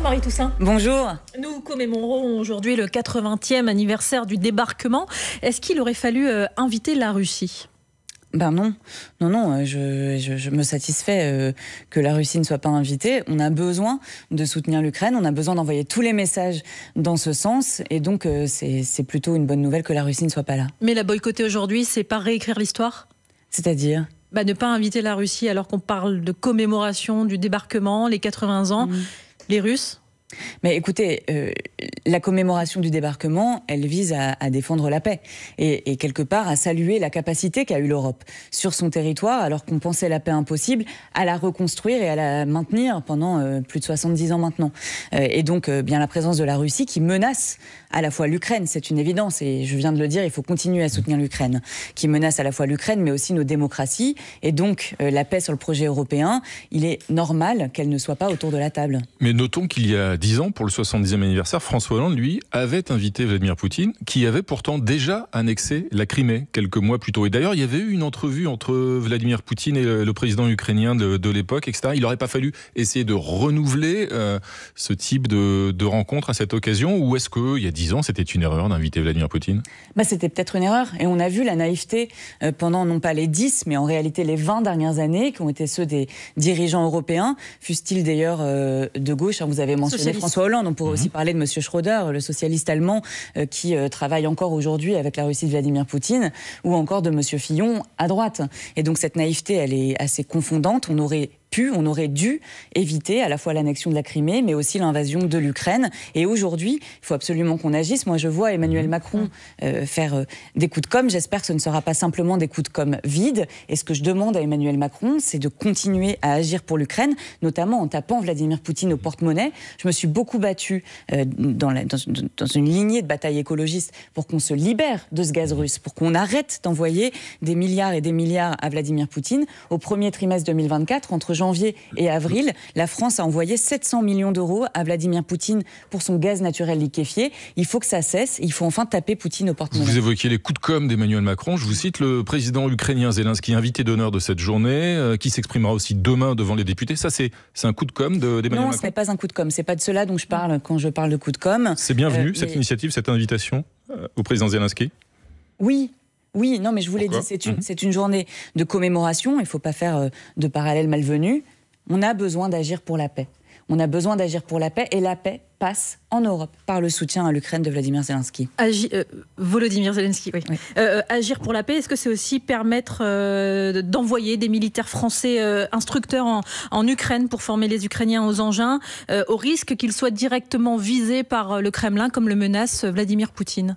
Bonjour Marie Toussaint. Bonjour. Nous commémorons aujourd'hui le 80e anniversaire du débarquement. Est-ce qu'il aurait fallu euh, inviter la Russie ben non, non, non, euh, je, me satisfais euh, que la Russie ne soit pas invitée. On a besoin de soutenir l'Ukraine, on a besoin d'envoyer tous les messages dans ce sens, et donc c'est plutôt une bonne nouvelle que la Russie ne soit pas là. Mais la boycotter aujourd'hui, c'est pas réécrire l'histoire C'est-à-dire bah, Ne pas inviter la Russie alors qu'on parle de commémoration du débarquement, les 80 ans. Mmh les Russes mais écoutez, euh, la commémoration du débarquement, elle vise à, défendre la paix et, quelque part à saluer la capacité qu'a eue l'Europe sur son territoire, alors qu'on pensait la paix impossible, à la reconstruire et à la maintenir pendant euh, plus de 70 ans maintenant. Euh, et donc, bien la présence de la Russie qui menace à la fois l'Ukraine, c'est une évidence, et je viens de le dire, il faut continuer à soutenir l'Ukraine, qui menace à la fois l'Ukraine, mais aussi nos démocraties, et donc la paix sur le projet européen, il est normal qu'elle ne soit pas autour de la table. Mais notons qu'il y a 10 ans, pour le 70e anniversaire, François Hollande, lui, avait invité Vladimir Poutine, qui avait pourtant déjà annexé la Crimée quelques mois plus tôt. Et d'ailleurs, il y avait eu une entrevue entre Vladimir Poutine et le président ukrainien de, l'époque, etc. Il n'aurait pas fallu essayer de renouveler euh, ce type de, rencontre à cette occasion, ou est-ce qu'il y a 10 ans, c'était une erreur d'inviter Vladimir Poutine bah, C'était peut-être une erreur. Et on a vu la naïveté euh, pendant, non pas les 10, mais en réalité les 20 dernières années, qui ont été ceux des dirigeants européens, fussent-ils d'ailleurs euh, de gauche. Hein, vous avez mentionné François Hollande. On pourrait aussi mhm. parler de M. Schroeder, le socialiste allemand euh, qui euh, travaille encore aujourd'hui avec la Russie de Vladimir Poutine, ou encore de M. Fillon à droite. Et donc cette naïveté, elle est assez confondante. On aurait pu, on aurait dû éviter à la fois l'annexion de la Crimée, mais aussi l'invasion de l'Ukraine. Et aujourd'hui, il faut absolument qu'on agisse. Moi, je vois Emmanuel mhm. Macron euh, faire euh, des coups de com. J'espère que ce ne sera pas simplement des coups de com vides. Et ce que je demande à Emmanuel Macron, c'est de continuer à agir pour l'Ukraine, notamment en tapant Vladimir Poutine au porte-monnaie. Je me suis beaucoup battue euh, dans, dans, dans, une lignée de bataille écologiste pour qu'on se libère de ce gaz russe, pour qu'on arrête d'envoyer des milliards et des milliards à Vladimir Poutine. Au premier trimestre 2024, entre janvier et avril, la France a envoyé 700 millions d'euros à Vladimir Poutine pour son gaz naturel liquéfié. Il faut que ça cesse. Il faut enfin taper Poutine au porte Vous évoquiez les coups de com' d'Emmanuel Macron. Je vous cite le président ukrainien Zelensky, invité d'honneur de cette journée, euh, qui s'exprimera aussi demain devant les députés. Ça, c'est un coup de com' d'Emmanuel Macron Non, ce n'est pas un coup de com'. C'est pas de cela dont je parle quand je parle de coup de com'. C'est bienvenue euh, cette initiative, cette invitation euh, au président Zelensky oui, oui, non, mais je vous l'ai dit, mhm. c'est une, journée de commémoration. Il ne faut pas faire euh, de parallèles malvenus. On a besoin d'agir pour la paix. On a besoin d'agir pour la paix et la paix passe en Europe par le soutien à l'Ukraine de Vladimir Zelensky. Euh, Volodymyr Zelensky, euh, agir pour la paix, est-ce que c'est aussi permettre d'envoyer des militaires français instructeurs en, Ukraine pour former les Ukrainiens aux engins, au risque qu'ils soient directement visés par le Kremlin comme le menace Vladimir Poutine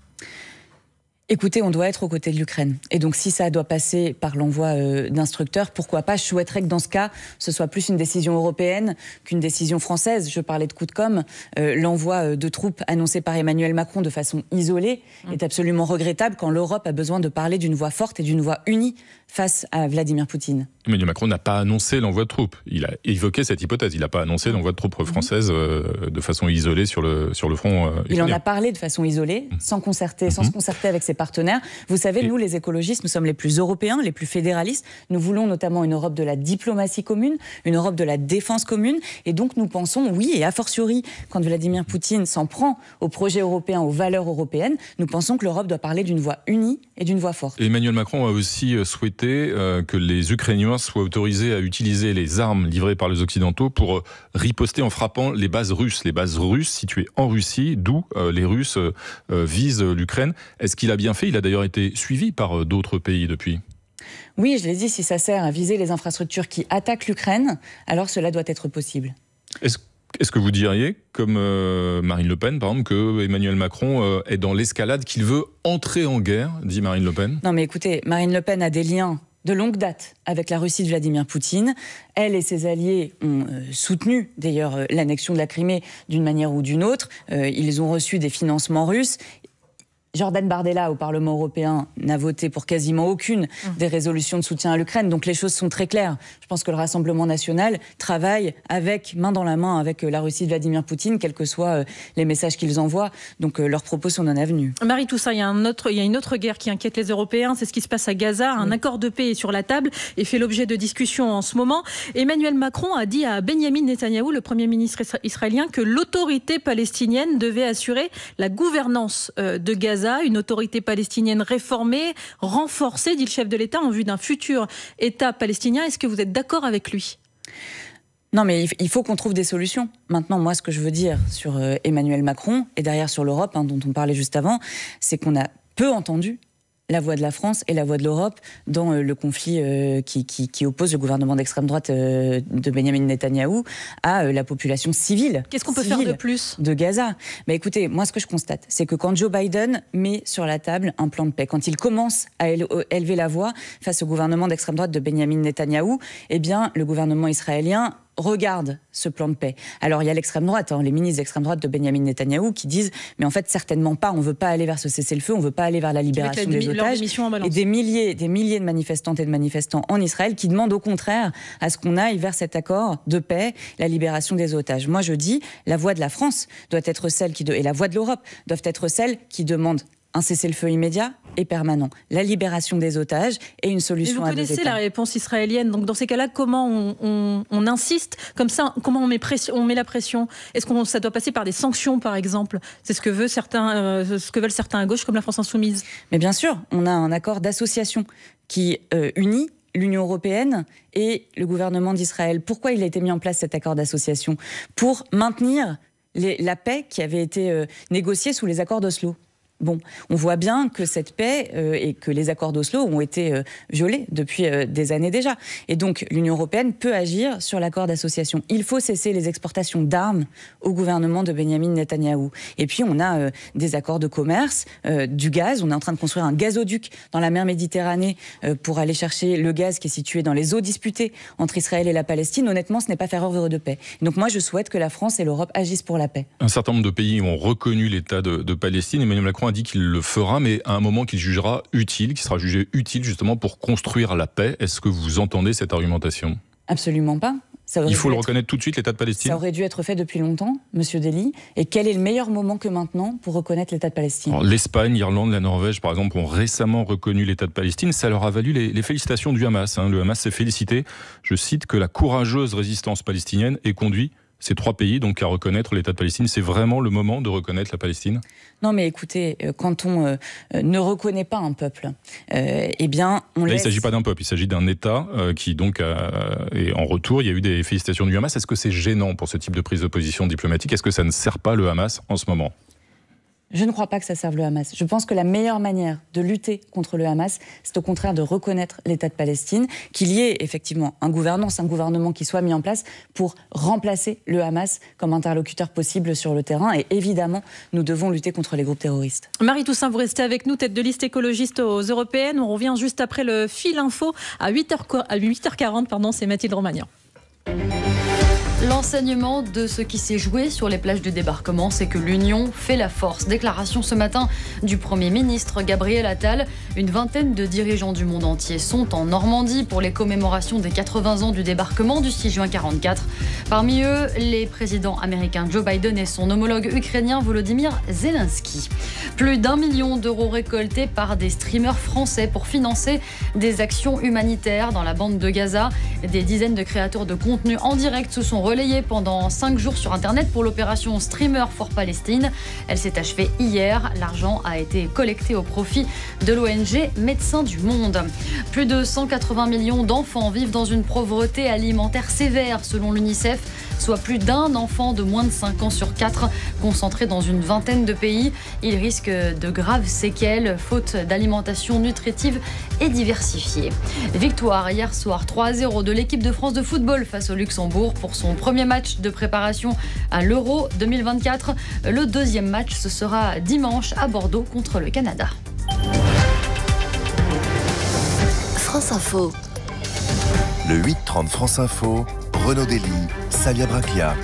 Écoutez, on doit être aux côtés de l'Ukraine. Et donc, si ça doit passer par l'envoi euh, d'instructeurs, pourquoi pas Je souhaiterais que dans ce cas, ce soit plus une décision européenne qu'une décision française. Je parlais de coup de com. Euh, l'envoi euh, de troupes annoncé par Emmanuel Macron de façon isolée mmh. est absolument regrettable quand l'Europe a besoin de parler d'une voix forte et d'une voix unie face à Vladimir Poutine. Emmanuel Macron n'a pas annoncé l'envoi de troupes. Il a évoqué cette hypothèse. Il n'a pas annoncé l'envoi de troupes mmh. françaises de façon isolée sur le, sur le front. Il en a parlé de façon isolée, mmh. sans concerter, sans se concerter avec ses partenaires. Vous savez, nous, les écologistes, nous sommes les plus européens, les plus fédéralistes. Nous voulons notamment une Europe de la diplomatie commune, une Europe de la défense commune. Et donc, nous pensons, oui, et a fortiori, quand Vladimir Poutine s'en prend au projet européen, aux valeurs européennes, nous pensons que l'Europe doit parler d'une voix unie et d'une voix forte. Emmanuel Macron a aussi euh, souhaité euh, que les Ukrainiens soient autorisés à utiliser les armes livrées par les Occidentaux pour euh, riposter en frappant les bases russes, les bases russes situées en Russie, d'où les Russes visent l'Ukraine. Est-ce qu'il a bien fait. Il a d'ailleurs été suivi par euh, d'autres pays depuis. Oui, je l'ai dit, si ça sert à viser les infrastructures qui attaquent l'Ukraine, alors cela doit être possible. Est-ce que vous diriez, comme euh, Marine Le Pen, par exemple, que Emmanuel Macron euh, est dans l'escalade, qu'il veut entrer en guerre, dit Marine Le Pen Non, mais écoutez, Marine Le Pen a des liens de longue date avec la Russie de Vladimir Poutine. Elle et ses alliés ont soutenu d'ailleurs l'annexion de la Crimée d'une manière ou d'une autre. Ils ont reçu des financements russes. Jordan Bardella au Parlement européen n'a voté pour quasiment aucune mmh. des résolutions de soutien à l'Ukraine. Donc les choses sont très claires pense que le Rassemblement national travaille avec, main dans la main, avec euh, la Russie de Vladimir Poutine, quels que soient euh, les messages qu'ils envoient. Donc euh, leurs propos sont non avenus. Marie Toussaint, il y, a un autre, il y a une autre guerre qui inquiète les Européens, c'est ce qui se passe à Gaza. Un accord de paix est sur la table et fait l'objet de discussions en ce moment. Emmanuel Macron a dit à Benjamin Netanyahou, le Premier ministre israélien, que l'autorité palestinienne devait assurer la gouvernance de Gaza, une autorité palestinienne réformée, renforcée, dit le chef de l'État, en vue d'un futur État palestinien. Est-ce que vous êtes d'accord d'accord avec lui. Non, mais il faut qu'on trouve des solutions. Maintenant, moi, ce que je veux dire sur euh, Emmanuel Macron et derrière sur l'Europe, hein, dont on parlait juste avant, c'est qu'on a peu entendu la voix de la France et la voix de l'Europe dans euh, le conflit euh, qui, oppose le gouvernement d'extrême droite euh, de Benjamin Netanyahou à la population civile. Qu'est-ce qu'on peut faire de plus De Gaza. Mais écoutez, moi ce que je constate, c'est que quand Joe Biden met sur la table un plan de paix, quand il commence à élever la voix face au gouvernement d'extrême droite de Benjamin Netanyahou, eh bien le gouvernement israélien regarde ce plan de paix. Alors il y a l'extrême droite, hein, les ministres d'extrême droite de Benjamin Netanyahou qui disent mais en fait certainement pas, on ne veut pas aller vers ce cessez-le-feu, on ne veut pas aller vers la libération des otages et des milliers, des milliers de manifestantes et de manifestants en Israël qui demandent au contraire à ce qu'on aille vers cet accord de paix, la libération des otages. Moi je dis la voix de la France doit être celle qui et la voix de l'Europe doivent être celles qui demandent un cessez-le-feu immédiat et permanent, la libération des otages et une solution. vous connaissez la réponse israélienne. Donc dans ces cas-là, comment on, insiste Comme ça, comment on met, la pression Est-ce que ça doit passer par des sanctions, par exemple C'est ce que certains, euh, ce que veulent certains à gauche, comme la France insoumise. Mais bien sûr, on a un accord d'association qui euh, unit l'Union européenne et le gouvernement d'Israël. Pourquoi il a été mis en place cet accord d'association Pour maintenir la paix qui avait été euh, négociée sous les accords d'Oslo. Bon, on voit bien que cette paix euh, et que les accords d'Oslo ont été euh, violés depuis euh, des années déjà. Et donc l'Union européenne peut agir sur l'accord d'association. Il faut cesser les exportations d'armes au gouvernement de Benjamin Netanyahou. Et puis on a des accords de commerce, du gaz. On est en train de construire un gazoduc dans la mer Méditerranée pour aller chercher le gaz qui est situé dans les eaux disputées entre Israël et la Palestine. Honnêtement, ce n'est pas faire œuvre de paix. Donc moi, je souhaite que la France et l'Europe agissent pour la paix. Un certain nombre de pays ont reconnu l'État de, de Palestine. Emmanuel Macron dit qu'il le fera, mais à un moment qu'il jugera utile, qui sera jugé utile justement pour construire la paix. Est-ce que vous entendez cette argumentation Absolument pas. Il faut le reconnaître tout de suite, l'État de Palestine Ça aurait dû être fait depuis longtemps, Monsieur Dely. Et quel est le meilleur moment que maintenant pour reconnaître l'État de Palestine L'Espagne, l'Irlande, la Norvège, par exemple, ont récemment reconnu l'État de Palestine. Ça leur a valu les, félicitations du Hamas. Hein. Le Hamas s'est félicité, je cite, que la courageuse résistance palestinienne est conduit ces trois pays donc à reconnaître l'État de Palestine. C'est vraiment le moment de reconnaître la Palestine Non, mais écoutez, euh, quand on euh, euh, ne reconnaît pas un peuple, eh bien, on il ne s'agit pas d'un peuple, il s'agit d'un État qui, donc, est en retour, il y a eu des félicitations du Hamas. Est-ce que c'est gênant pour ce type de prise de position diplomatique Est-ce que ça ne sert pas le Hamas en ce moment je ne crois pas que ça serve le Hamas. Je pense que la meilleure manière de lutter contre le Hamas, c'est au contraire de reconnaître l'État de Palestine, qu'il y ait effectivement un gouvernance, un gouvernement qui soit mis en place pour remplacer le Hamas comme interlocuteur possible sur le terrain. Et évidemment, nous devons lutter contre les groupes terroristes. Marie Toussaint, vous restez avec nous, tête de liste écologiste aux européennes. On revient juste après le fil info à 8h40. Pardon, c'est Mathilde Romagnan. L'enseignement de ce qui s'est joué sur les plages du débarquement, c'est que l'union fait la force. Déclaration ce matin du Premier ministre Gabriel Attal. Une vingtaine de dirigeants du monde entier sont en Normandie pour les commémorations des 80 ans du débarquement du 6 juin 44. Parmi eux, les présidents américains Joe Biden et son homologue ukrainien Volodymyr Zelensky. Plus d'un million d'euros récoltés par des streamers français pour financer des actions humanitaires dans la bande de Gaza. Des dizaines de créateurs de contenu en direct se sont relayés pendant 5 jours sur Internet pour l'opération Streamer for Palestine. Elle s'est achevée hier. L'argent a été collecté au profit de l'ONG Médecins du Monde. Plus de 180 millions d'enfants vivent dans une pauvreté alimentaire sévère selon l'UNICEF soit plus d'un enfant de moins de 5 ans sur 4 concentré dans une vingtaine de pays. Il risque de graves séquelles, faute d'alimentation nutritive et diversifiée. Victoire hier soir 3 0 de l'équipe de France de football face au Luxembourg pour son premier match de préparation à l'Euro 2024. Le deuxième match, ce sera dimanche à Bordeaux contre le Canada. France Info. Le 8-30 France Info. Renaud Dely, Salia Braclia.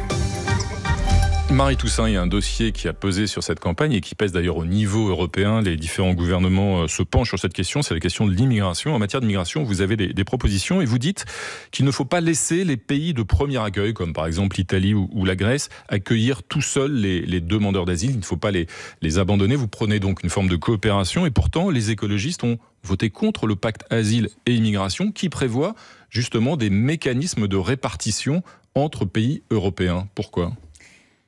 Marie Toussaint, il y a un dossier qui a pesé sur cette campagne et qui pèse d'ailleurs au niveau européen. Les différents gouvernements euh, se penchent sur cette question, c'est la question de l'immigration. En matière de migration, vous avez des, propositions et vous dites qu'il ne faut pas laisser les pays de premier accueil, comme par exemple l'Italie ou, la Grèce, accueillir tout seuls les, demandeurs d'asile. Il ne faut pas les, les abandonner. Vous prenez donc une forme de coopération et pourtant les écologistes ont voté contre le pacte asile et immigration qui prévoit justement des mécanismes de répartition entre pays européens. Pourquoi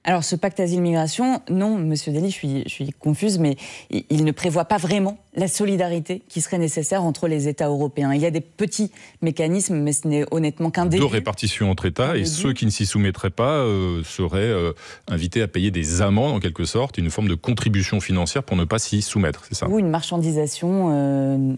alors ce pacte asile-migration, non, Monsieur Dely, je suis, confuse, mais il ne prévoit pas vraiment la solidarité qui serait nécessaire entre les États européens. Il y a des petits mécanismes, mais ce n'est honnêtement qu'un début. De répartition entre États, et ceux qui ne s'y soumettraient pas euh, seraient euh, invités à payer des amendes, en quelque sorte, une forme de contribution financière pour ne pas s'y soumettre, c'est ça Ou une marchandisation euh,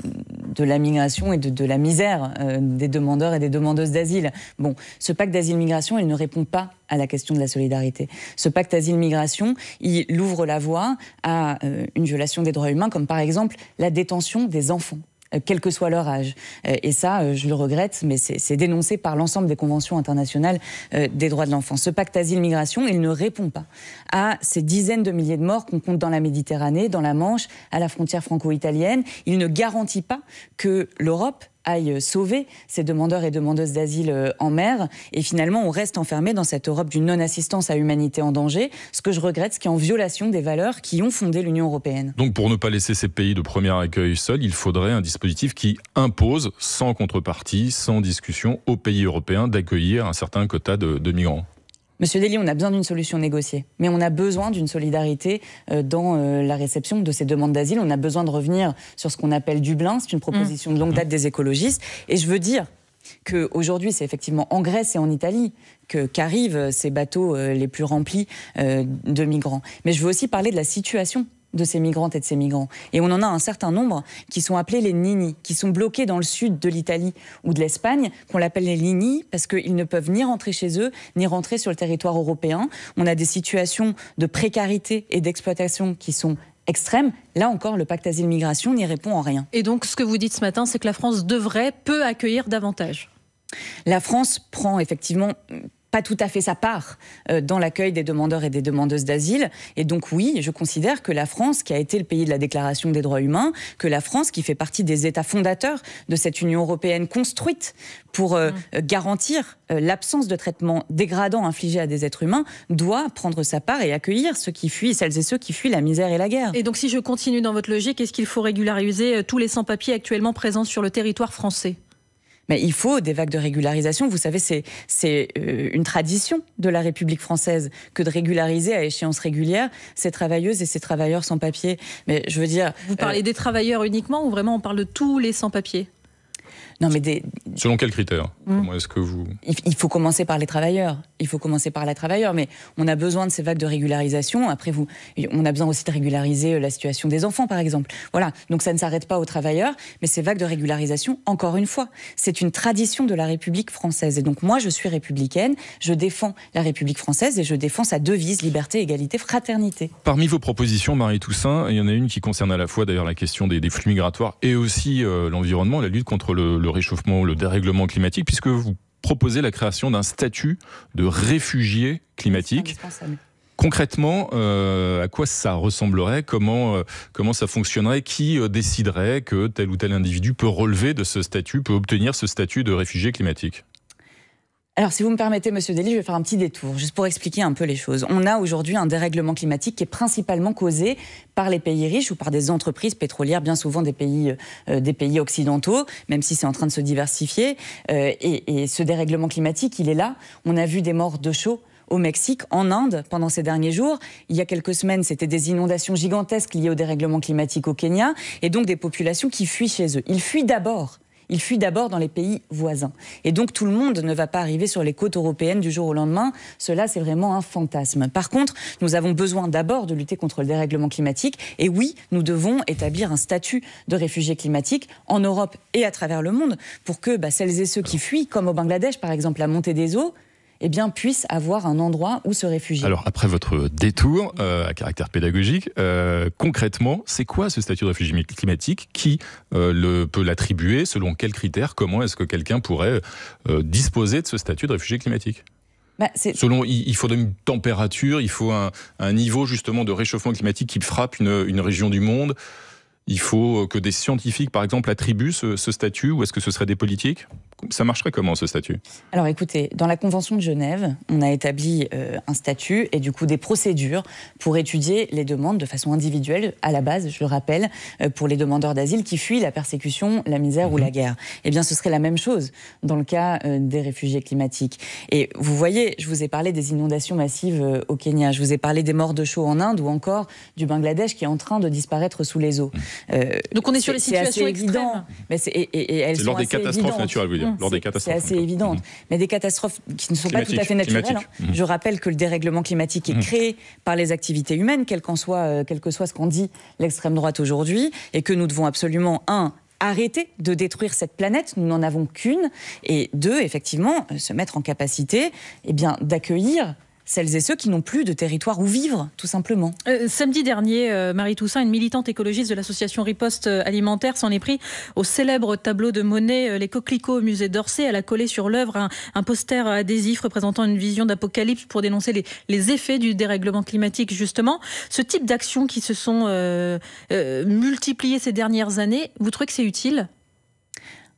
de la migration et de, de la misère des demandeurs et des demandeuses d'asile. Bon, ce pacte d'asile-migration, il ne répond pas à la question de la solidarité. Ce pacte asile-migration, il ouvre la voie à euh, une violation des droits humains, comme par exemple la détention des enfants euh, quel que soit leur âge. Euh, et ça, je le regrette, mais c'est dénoncé par l'ensemble des conventions internationales des droits de l'enfant. Ce pacte asile-migration, il ne répond pas à ces dizaines de milliers de morts qu'on compte dans la Méditerranée, dans la Manche, à la frontière franco-italienne. Il ne garantit pas que l'Europe aille euh, sauver ces demandeurs et demandeuses d'asile euh, en mer. Et finalement, on reste enfermé dans cette Europe d'une non-assistance à l'humanité en danger, ce que je regrette, ce qui est en violation des valeurs qui ont fondé l'Union européenne. Donc pour ne pas laisser ces pays de premier accueil seuls, il faudrait un dispositif qui impose, sans contrepartie, sans discussion, aux pays européens d'accueillir un certain quota de, de migrants. Monsieur Dely, on a besoin d'une solution négociée, mais on a besoin d'une solidarité euh, dans euh, la réception de ces demandes d'asile. On a besoin de revenir sur ce qu'on appelle Dublin. C'est une proposition de longue date des écologistes. Et je veux dire qu'aujourd'hui, c'est effectivement en Grèce et en Italie qu'arrivent ces bateaux euh, les plus remplis de migrants. Mais je veux aussi parler de la situation de ces migrantes et de ces migrants. Et on en a un certain nombre qui sont appelés les nini, qui sont bloqués dans le sud de l'Italie ou de l'Espagne, qu'on l'appelle les nini parce qu'ils ne peuvent ni rentrer chez eux, ni rentrer sur le territoire européen. On a des situations de précarité et d'exploitation qui sont extrêmes. Là encore, le pacte asile-migration n'y répond en rien. Et donc, ce que vous dites ce matin, c'est que la France devrait, peut accueillir davantage. La France prend effectivement pas tout à fait sa part euh, dans l'accueil des demandeurs et des demandeuses d'asile. Et donc oui, je considère que la France, qui a été le pays de la Déclaration des droits humains, que la France, qui fait partie des États fondateurs de cette Union européenne construite pour euh, mmh. garantir euh, l'absence de traitements dégradants infligés à des êtres humains, doit prendre sa part et accueillir ceux qui fuient, celles et ceux qui fuient la misère et la guerre. Et donc si je continue dans votre logique, est-ce qu'il faut régulariser tous les sans-papiers actuellement présents sur le territoire français mais il faut des vagues de régularisation. Vous savez, c'est euh, une tradition de la République française que de régulariser à échéance régulière ces travailleuses et ces travailleurs sans papier. Mais je veux dire. Vous parlez euh, des travailleurs uniquement ou vraiment on parle de tous les sans papiers non, mais Selon quels critères Mmh. est-ce que vous... Il faut commencer par les travailleurs. Il faut commencer par les travailleurs. Mais on a besoin de ces vagues de régularisation. Après, vous, on a besoin aussi de régulariser euh, la situation des enfants, par exemple. Voilà. Donc ça ne s'arrête pas aux travailleurs. Mais ces vagues de régularisation, encore une fois, c'est une tradition de la République française. Et donc moi, je suis républicaine. Je défends la République française et je défends sa devise liberté, égalité, fraternité. Parmi vos propositions, Marie Toussaint, il y en a une qui concerne à la fois d'ailleurs la question des, flux migratoires et aussi euh, l'environnement, la lutte contre le, réchauffement ou le dérèglement climatique. Puisque que vous proposez la création d'un statut de réfugié climatique. Concrètement, euh, à quoi ça ressemblerait comment, euh, comment ça fonctionnerait Qui euh, déciderait que tel ou tel individu peut relever de ce statut, peut obtenir ce statut de réfugié climatique alors, si vous me permettez, Monsieur Dely, je vais faire un petit détour, juste pour expliquer un peu les choses. On a aujourd'hui un dérèglement climatique qui est principalement causé par les pays riches ou par des entreprises pétrolières, bien souvent des pays, euh, des pays occidentaux, même si c'est en train de se diversifier. Euh, et, et ce dérèglement climatique, il est là. On a vu des morts de chaud au Mexique, en Inde, pendant ces derniers jours. Il y a quelques semaines, c'était des inondations gigantesques liées au dérèglement climatique au Kenya, et donc des populations qui fuient chez eux. Ils fuient d'abord il fuit d'abord dans les pays voisins. Et donc tout le monde ne va pas arriver sur les côtes européennes du jour au lendemain. Cela, c'est vraiment un fantasme. Par contre, nous avons besoin d'abord de lutter contre le dérèglement climatique. Et oui, nous devons établir un statut de réfugié climatique en Europe et à travers le monde pour que bah, celles et ceux qui fuient, comme au Bangladesh par exemple, la montée des eaux, eh bien, puissent avoir un endroit où se réfugier. Alors, après votre détour euh, à caractère pédagogique, euh, concrètement, c'est quoi ce statut de réfugié climatique Qui euh, le, peut l'attribuer Selon quels critères Comment est-ce que quelqu'un pourrait disposer de ce statut de réfugié climatique bah, Selon, il faut une température, il faut un, niveau justement de réchauffement climatique qui frappe une, région du monde. Il faut que des scientifiques, par exemple, attribuent ce statut ou est-ce que ce serait des politiques ça marcherait comment ce statut Alors écoutez, dans la Convention de Genève, on a établi euh, un statut et du coup des procédures pour étudier les demandes de façon individuelle, à la base, je le rappelle, euh, pour les demandeurs d'asile qui fuient la persécution, la misère ou la mhm. guerre. Eh bien, ce serait la même chose dans le cas euh, des réfugiés climatiques. Et vous voyez, je vous ai parlé des inondations massives au Kenya, je vous ai parlé des morts de chaud en Inde ou encore du Bangladesh qui est en train de disparaître sous les eaux. Mhm. Donc on est, sur les situations existantes, lors des catastrophes naturelles, vous dire. C'est assez évident. Mhm. Mais des catastrophes qui ne sont pas tout à fait naturelles. Hein. Je rappelle que le dérèglement climatique est mhm. créé par les activités humaines, quel, qu'en soit, euh, que soit ce qu'en dit l'extrême droite aujourd'hui, et que nous devons absolument, un, arrêter de détruire cette planète, nous n'en avons qu'une, et deux, effectivement, euh, se mettre en capacité eh d'accueillir celles et ceux qui n'ont plus de territoire où vivre, tout simplement. Euh, samedi dernier, euh, Marie Toussaint, une militante écologiste de l'association Riposte Alimentaire, s'en est pris au célèbre tableau de Monet, euh, Les Coquelicots au musée d'Orsay. Elle a collé sur l'œuvre un, poster adhésif représentant une vision d'apocalypse pour dénoncer les, effets du dérèglement climatique, justement. Ce type d'actions qui se sont multipliées ces dernières années, vous trouvez que c'est utile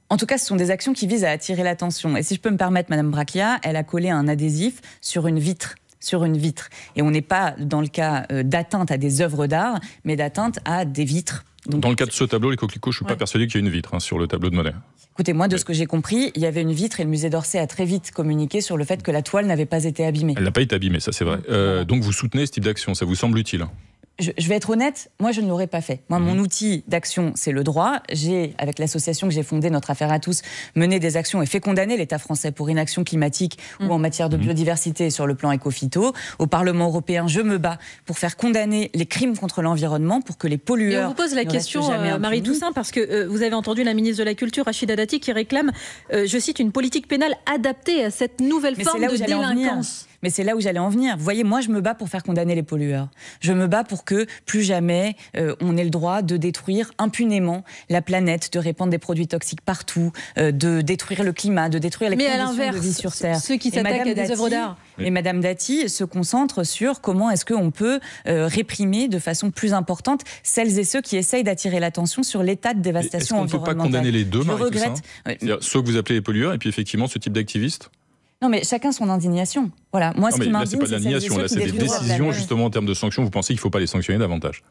en tout cas, ce sont des actions qui visent à attirer l'attention. Et si je peux me permettre, Madame Braclia, elle a collé un adhésif sur une vitre sur une vitre. Et on n'est pas dans le cas euh, d'atteinte à des œuvres d'art, mais d'atteinte à des vitres. dans le cas de ce tableau, les coquelicots, je ne suis pas persuadé qu'il y ait une vitre hein, sur le tableau de Monet. Écoutez, moi, de ce que j'ai compris, il y avait une vitre et le musée d'Orsay a très vite communiqué sur le fait que la toile n'avait pas été abîmée. Elle n'a pas été abîmée, ça c'est vrai. Euh, donc vous soutenez ce type d'action, ça vous semble utile hein je, vais être honnête, moi je ne l'aurais pas fait. Moi, mon mhm. outil d'action, c'est le droit. J'ai, avec l'association que j'ai fondée, Notre Affaire à tous, mené des actions et fait condamner l'État français pour inaction climatique mhm. ou en matière de mhm. biodiversité sur le plan éco-phyto. Au Parlement européen, je me bats pour faire condamner les crimes contre l'environnement, pour que les pollueurs. Et on vous pose la question, euh, Marie Toussaint, parce que euh, vous avez entendu la ministre de la Culture, Rachida Dati, qui réclame, euh, je cite, une politique pénale adaptée à cette nouvelle forme de délinquance. Mais c'est là où j'allais en venir. Vous voyez, moi, je me bats pour faire condamner les pollueurs. Je me bats pour que plus jamais euh, on ait le droit de détruire impunément la planète, de répandre des produits toxiques partout, euh, de détruire le climat, de détruire les conditions de vie sur Terre. Ceux qui s'attaquent à des œuvres d'art. Et Madame Dati se concentre sur comment est-ce qu'on peut euh, réprimer de façon plus importante celles et ceux qui essayent d'attirer l'attention sur l'état de dévastation environnementale. On ne peut pas condamner les deux, Je regrette. Ceux que vous appelez les pollueurs et puis effectivement ce type d'activistes non, mais chacun son indignation. Voilà. Moi, ce non, qui m'indigne, c'est pas de l'indignation, là, c'est des, décisions justement en termes de sanctions. Vous pensez qu'il ne faut pas les sanctionner davantage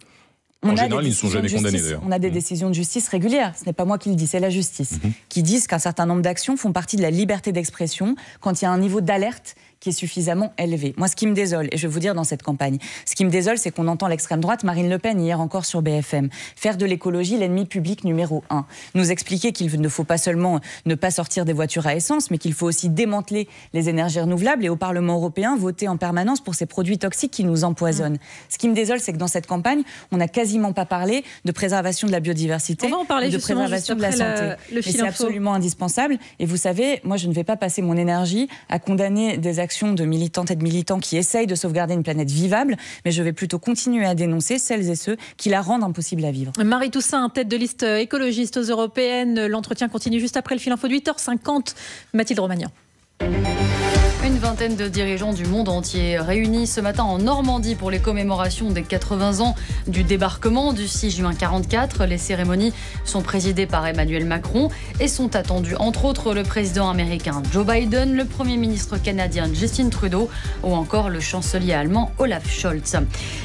en général, ils ne sont jamais condamnés d'ailleurs. On a des mmh. décisions de justice régulières. Ce n'est pas moi qui le dis, c'est la justice. Mmh. Qui disent qu'un certain nombre d'actions font partie de la liberté d'expression quand il y a un niveau d'alerte qui est suffisamment élevé. Moi, ce qui me désole, et je vais vous dire dans cette campagne, ce qui me désole, c'est qu'on entend l'extrême droite, Marine Le Pen, hier encore sur BFM, faire de l'écologie l'ennemi public numéro un. Nous expliquer qu'il ne faut pas seulement ne pas sortir des voitures à essence, mais qu'il faut aussi démanteler les énergies renouvelables et au Parlement européen voter en permanence pour ces produits toxiques qui nous empoisonnent. Mmh. Ce qui me désole, c'est que dans cette campagne, on n'a quasiment pas parlé de préservation de la biodiversité, parler de préservation de la santé. Le, c'est absolument indispensable. Et vous savez, moi, je ne vais pas passer mon énergie à condamner des actions de militantes et de militants qui essayent de sauvegarder une planète vivable, mais je vais plutôt continuer à dénoncer celles et ceux qui la rendent impossible à vivre. Marie Toussaint, tête de liste écologiste aux européennes. L'entretien continue juste après le fil info de 8h50. Mathilde Romagnan vingtaine de dirigeants du monde entier réunis ce matin en Normandie pour les commémorations des 80 ans du débarquement du 6 juin 44. Les cérémonies sont présidées par Emmanuel Macron et sont attendues entre autres le président américain Joe Biden, le premier ministre canadien Justin Trudeau ou encore le chancelier allemand Olaf Scholz.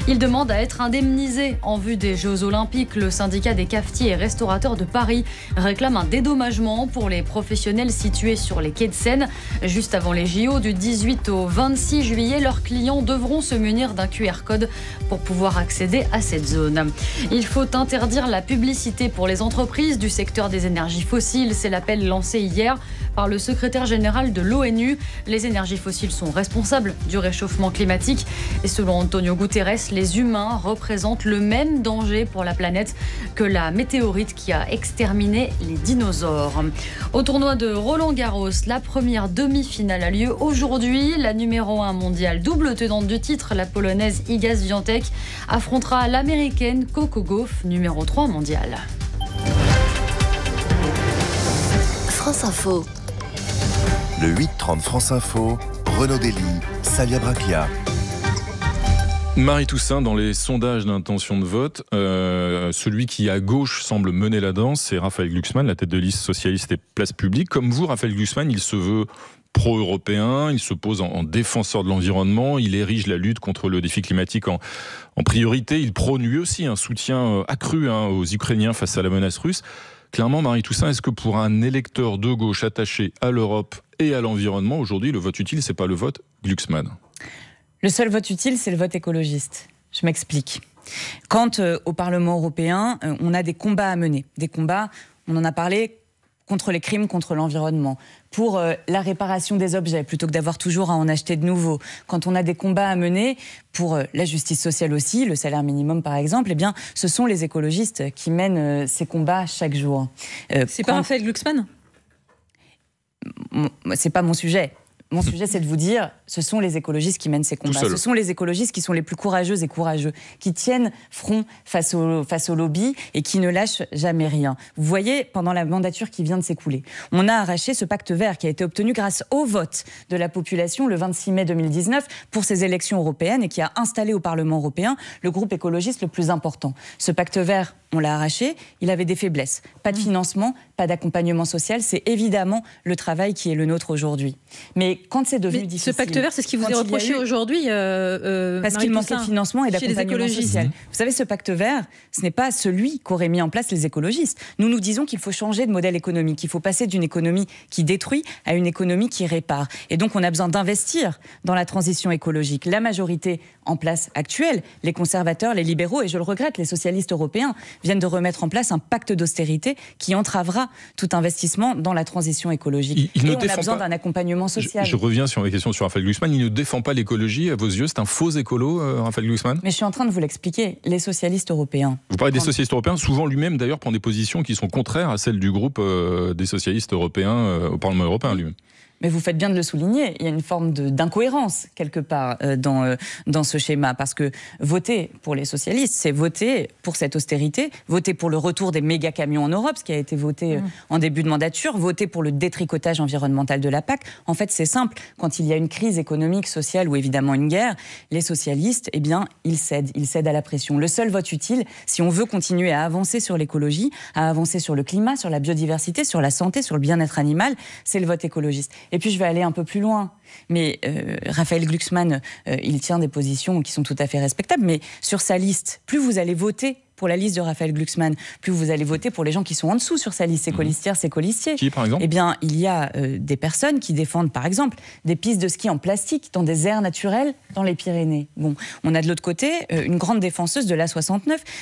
Il demande à être indemnisé en vue des Jeux Olympiques. Le syndicat des cafetiers et restaurateurs de Paris réclame un dédommagement pour les professionnels situés sur les quais de Seine juste avant les JO du 10 18 au 26 juillet, leurs clients devront se munir d'un QR code pour pouvoir accéder à cette zone. Il faut interdire la publicité pour les entreprises du secteur des énergies fossiles, c'est l'appel lancé hier par le secrétaire général de l'ONU. Les énergies fossiles sont responsables du réchauffement climatique et selon Antonio Guterres, les humains représentent le même danger pour la planète que la météorite qui a exterminé les dinosaures. Au tournoi de Roland Garros, la première demi-finale a lieu aujourd'hui. La numéro 1 mondiale, double tenante du titre, la polonaise Iga Swiatek, affrontera l'américaine Coco Gauff, numéro 3 mondiale. France Info. Le 8 France Info, Renaud Dely, Salia Brakia. Marie Toussaint, dans les sondages d'intention de vote, euh, celui qui à gauche semble mener la danse, c'est Raphaël Glucksmann, la tête de liste socialiste et place publique. Comme vous, Raphaël Glucksmann, il se veut pro-européen, il se pose en, défenseur de l'environnement, il érige la lutte contre le défi climatique en, priorité, il prône lui aussi un soutien euh, accru hein, aux Ukrainiens face à la menace russe. Clairement, Marie Toussaint, est-ce que pour un électeur de gauche attaché à l'Europe, et à l'environnement. Aujourd'hui, le vote utile, ce n'est pas le vote Glucksmann. Le seul vote utile, c'est le vote écologiste. Je m'explique. Quand euh, au Parlement européen, euh, on a des combats à mener, des combats, on en a parlé, contre les crimes contre l'environnement, pour euh, la réparation des objets, plutôt que d'avoir toujours à en acheter de nouveaux. Quand on a des combats à mener pour la justice sociale aussi, le salaire minimum par exemple, eh bien, ce sont les écologistes qui mènent ces combats chaque jour. C'est pas un fait Glucksmann c'est pas mon sujet. Mon sujet, c'est de vous dire, ce sont les écologistes qui mènent ces combats. Ce sont les écologistes qui sont les plus courageux et courageux, qui tiennent front face aux face lobby et qui ne lâchent jamais rien. Vous voyez, pendant la mandature qui vient de s'écouler, on a arraché ce pacte vert qui a été obtenu grâce au vote de la population le 26 mai 2019 pour ces élections européennes et qui a installé au Parlement européen le groupe écologiste le plus important. Ce pacte vert, on l'a arraché, il avait des faiblesses. Pas de mmh. financement, pas d'accompagnement social. C'est évidemment le travail qui est le nôtre aujourd'hui. Mais quand c'est devenu Mais Ce pacte vert, c'est ce qui vous est reproché aujourd'hui. Euh, euh, parce qu'il manquait de financement et d'accompagnement social. Mmh. Vous savez, ce pacte vert, ce n'est pas celui qu'auraient mis en place les écologistes. Nous nous disons qu'il faut changer de modèle économique, qu'il faut passer d'une économie qui détruit à une économie qui répare. Et donc, on a besoin d'investir dans la transition écologique. La majorité en place actuelle, les conservateurs, les libéraux et je le regrette, les socialistes européens, viennent de remettre en place un pacte d'austérité qui entravera tout investissement dans la transition écologique. Et on a besoin d'un accompagnement social. Je, reviens sur la question sur Raphaël Glucksmann. Il ne défend pas l'écologie, à vos yeux, c'est un faux écolo, euh, Raphaël Glucksmann Mais je suis en train de vous l'expliquer. Les socialistes européens. Vous parlez des socialistes européens, souvent lui-même d'ailleurs prend des positions qui sont contraires à celles du groupe euh, des socialistes européens euh, au Parlement européen lui-même. Mais vous faites bien de le souligner, il y a une forme d'incohérence quelque part euh, dans, euh, dans ce schéma, parce que voter pour les socialistes, c'est voter pour cette austérité, voter pour le retour des méga camions en Europe, ce qui a été voté euh, mmh. en début de mandature, voter pour le détricotage environnemental de la PAC. En fait, c'est simple, quand il y a une crise économique, sociale ou évidemment une guerre, les socialistes, eh bien, ils cèdent, ils cèdent à la pression. Le seul vote utile, si on veut continuer à avancer sur l'écologie, à avancer sur le climat, sur la biodiversité, sur la santé, sur le bien-être animal, c'est le vote écologiste. Et puis je vais aller un peu plus loin. Mais euh, Raphaël Glucksmann, euh, il tient des positions qui sont tout à fait respectables. Mais sur sa liste, plus vous allez voter pour la liste de Raphaël Glucksmann, plus vous allez voter pour les gens qui sont en dessous sur sa liste, ses mhm. colistières, ses colistiers. Qui, par exemple Eh bien, il y a euh, des personnes qui défendent, par exemple, des pistes de ski en plastique dans des aires naturelles dans les Pyrénées. Bon, on a de l'autre côté euh, une grande défenseuse de l'A69,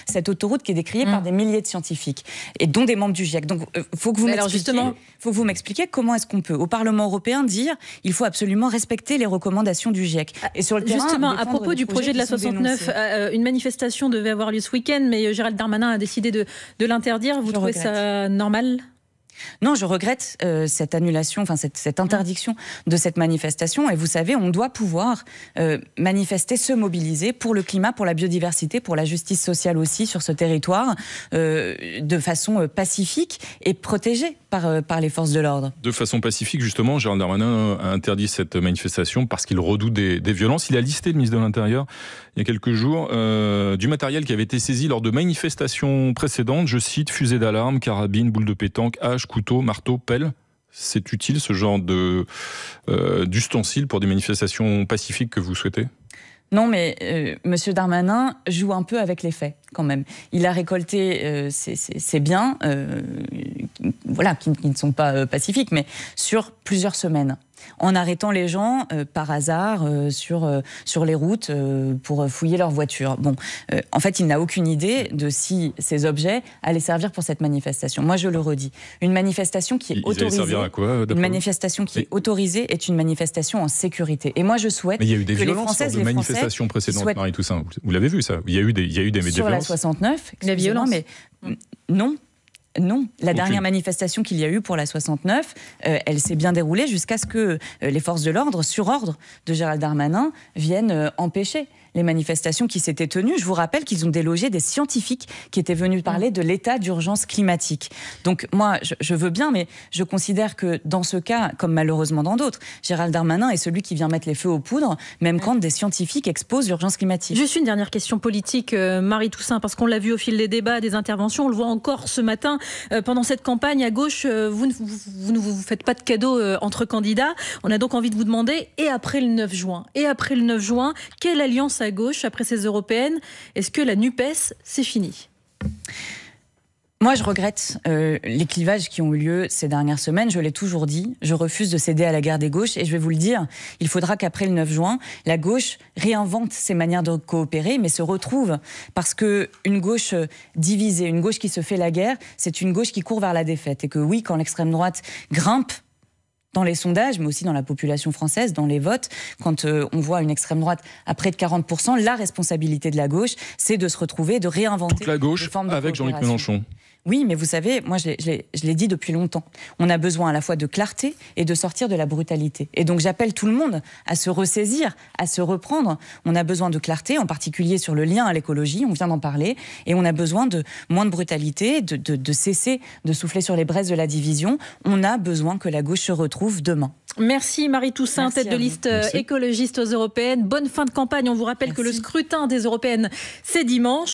cette autoroute qui est décriée par mhm. des milliers de scientifiques, et dont des membres du GIEC. Donc, il euh, faut que vous alors justement, faut vous m'expliquiez comment est-ce qu'on peut, au Parlement européen, dire il faut absolument respecter les recommandations du GIEC. Ah, et sur le justement, à propos du projet de l'A69, une manifestation devait avoir lieu ce week-end, mais euh, Gérald Darmanin a décidé de, l'interdire. Vous trouvez ça normal non, je regrette euh, cette annulation, enfin cette, interdiction de cette manifestation. Et vous savez, on doit pouvoir euh, manifester, se mobiliser pour le climat, pour la biodiversité, pour la justice sociale aussi sur ce territoire, de façon pacifique et protégée euh, par, les forces de l'ordre. De façon pacifique, justement, Gérald Darmanin euh, a interdit cette manifestation parce qu'il redoute des, violences. Il a listé, le ministre de l'Intérieur, il y a quelques jours, euh, du matériel qui avait été saisi lors de manifestations précédentes. Je cite fusées d'alarme, carabines, boules de pétanque, haches, couteaux, marteaux, pelle c'est utile ce genre de d'ustensile pour des manifestations pacifiques que vous souhaitez non, mais euh, Monsieur Darmanin joue un peu avec les faits quand même. Il a récolté euh, ses, biens, euh, voilà, qui, ne sont pas euh, pacifiques, mais sur plusieurs semaines en arrêtant les gens euh, par hasard euh, sur, euh, sur les routes pour fouiller leur voiture. Bon, en fait, il n'a aucune idée de si ces objets allaient servir pour cette manifestation. Moi, je le redis, une manifestation qui est autorisée, une manifestation qui est autorisée est une manifestation en sécurité. Et moi, je souhaite Mais il y a eu des violences les manifestations précédentes, Marie Toussaint. Vous l'avez vu ça Il y a eu des, il y a eu des, violences. la 69, la violence. Mais mm. non, non. La dernière manifestation qu'il y a eu pour la 69, euh, elle s'est bien déroulée jusqu'à ce que euh, les forces de l'ordre, sur ordre de Gérald Darmanin, viennent euh, empêcher les manifestations qui s'étaient tenues. Je vous rappelle qu'ils ont délogé des scientifiques qui étaient venus parler de l'état d'urgence climatique. Donc moi, je, veux bien, mais je considère que dans ce cas, comme malheureusement dans d'autres, Gérald Darmanin est celui qui vient mettre les feux aux poudres, même quand des scientifiques exposent l'urgence climatique. Juste une dernière question politique, euh, Marie Toussaint, parce qu'on l'a vu au fil des débats, des interventions, on le voit encore ce matin, euh, pendant cette campagne à gauche, euh, vous ne vous, vous, faites pas de cadeaux entre candidats. On a donc envie de vous demander, et après le 9 juin, et après le 9 juin, quelle alliance a gauche après ces européennes. Est-ce que la NUPES, c'est fini moi, je regrette euh, les clivages qui ont eu lieu ces dernières semaines. Je l'ai toujours dit, je refuse de céder à la guerre des gauches et je vais vous le dire, il faudra qu'après le 9 juin, la gauche réinvente ses manières de coopérer, mais se retrouve parce que une gauche divisée, une gauche qui se fait la guerre, c'est une gauche qui court vers la défaite. Et que oui, quand l'extrême droite grimpe dans les sondages, mais aussi dans la population française, dans les votes, quand euh, on voit une extrême droite à près de 40%, la responsabilité de la gauche, c'est de se retrouver, de réinventer. la gauche de avec Jean-Luc Mélenchon. Oui, mais vous savez, moi je l'ai dit depuis longtemps, on a besoin à la fois de clarté et de sortir de la brutalité. Et donc j'appelle tout le monde à se ressaisir, à se reprendre. On a besoin de clarté, en particulier sur le lien à l'écologie, on vient d'en parler, et on a besoin de moins de brutalité, de, cesser de souffler sur les braises de la division. On a besoin que la gauche se retrouve demain. Merci Marie Toussaint, tête de liste euh, écologiste aux européennes. Bonne fin de campagne. On vous rappelle que le scrutin des européennes, c'est dimanche.